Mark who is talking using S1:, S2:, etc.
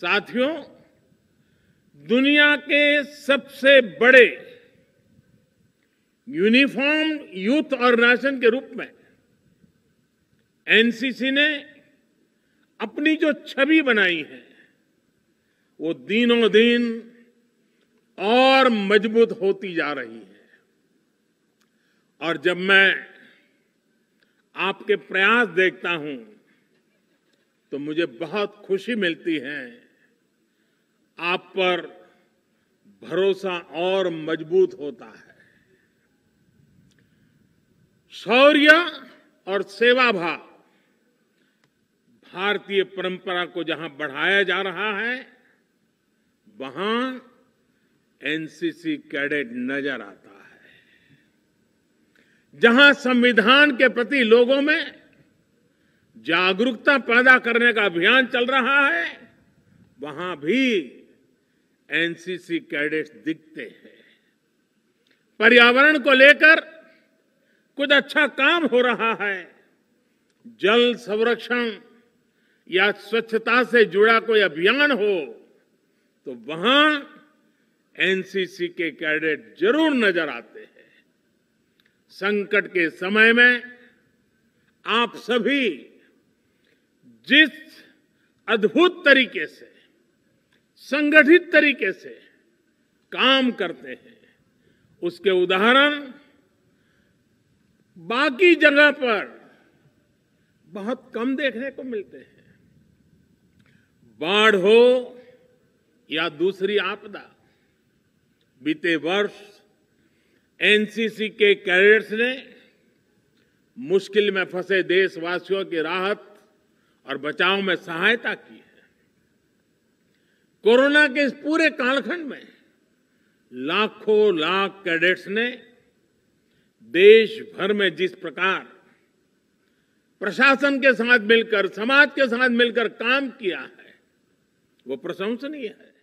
S1: साथियों दुनिया के सबसे बड़े यूनिफॉर्म यूथ ऑर्गेनाइजेशन के रूप में एनसीसी ने अपनी जो छवि बनाई है वो दिनों दिन और मजबूत होती जा रही है और जब मैं आपके प्रयास देखता हूं तो मुझे बहुत खुशी मिलती है आप पर भरोसा और मजबूत होता है शौर्य और सेवा भाव भारतीय परंपरा को जहां बढ़ाया जा रहा है वहां एनसीसी कैडेट नजर आता है जहां संविधान के प्रति लोगों में जागरूकता पैदा करने का अभियान चल रहा है वहां भी एनसीसी कैडेट्स दिखते हैं पर्यावरण को लेकर कुछ अच्छा काम हो रहा है जल संरक्षण या स्वच्छता से जुड़ा कोई अभियान हो तो वहां एनसीसी के कैडेट जरूर नजर आते हैं संकट के समय में आप सभी जिस अद्भुत तरीके से संगठित तरीके से काम करते हैं उसके उदाहरण बाकी जगह पर बहुत कम देखने को मिलते हैं बाढ़ हो या दूसरी आपदा बीते वर्ष एनसीसी के कैडेट्स ने मुश्किल में फंसे देशवासियों की राहत और बचाव में सहायता की कोरोना के इस पूरे कालखंड में लाखों लाख कैडेट्स ने देश भर में जिस प्रकार प्रशासन के साथ मिलकर समाज के साथ मिलकर काम किया है वो प्रशंसनीय है